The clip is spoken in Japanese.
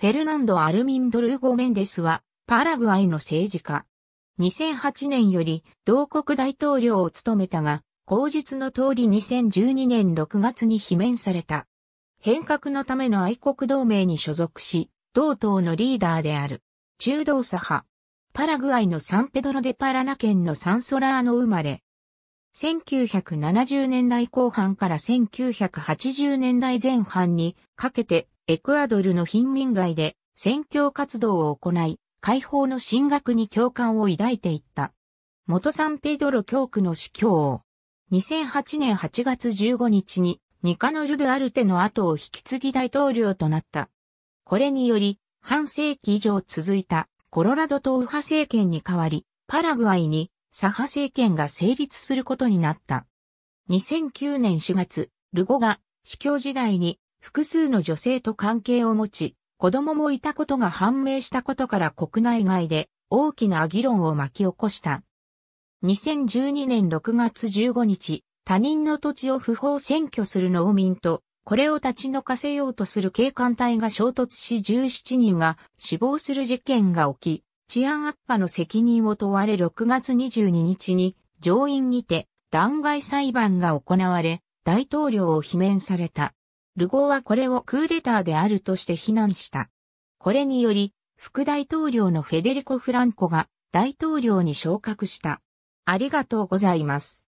フェルナンド・アルミンドルーゴ・メンデスは、パラグアイの政治家。2008年より同国大統領を務めたが、口述の通り2012年6月に罷免された。変革のための愛国同盟に所属し、同党のリーダーである。中道左派。パラグアイのサンペドロデパラナ県のサンソラーノ生まれ。1970年代後半から1980年代前半にかけてエクアドルの貧民街で宣教活動を行い、解放の進学に共感を抱いていった。元サンペドロ教区の司教を、2008年8月15日にニカノル・ドアルテの後を引き継ぎ大統領となった。これにより、半世紀以上続いたコロラド党右派政権に代わり、パラグアイに左派政権が成立することになった。2009年4月、ルゴが司教時代に複数の女性と関係を持ち、子供もいたことが判明したことから国内外で大きな議論を巻き起こした。2012年6月15日、他人の土地を不法占拠する農民と、これを立ち退かせようとする警官隊が衝突し17人が死亡する事件が起き、治安悪化の責任を問われ6月22日に上院にて弾劾裁判が行われ、大統領を罷免された。ルゴーはこれをクーデターであるとして非難した。これにより、副大統領のフェデリコ・フランコが大統領に昇格した。ありがとうございます。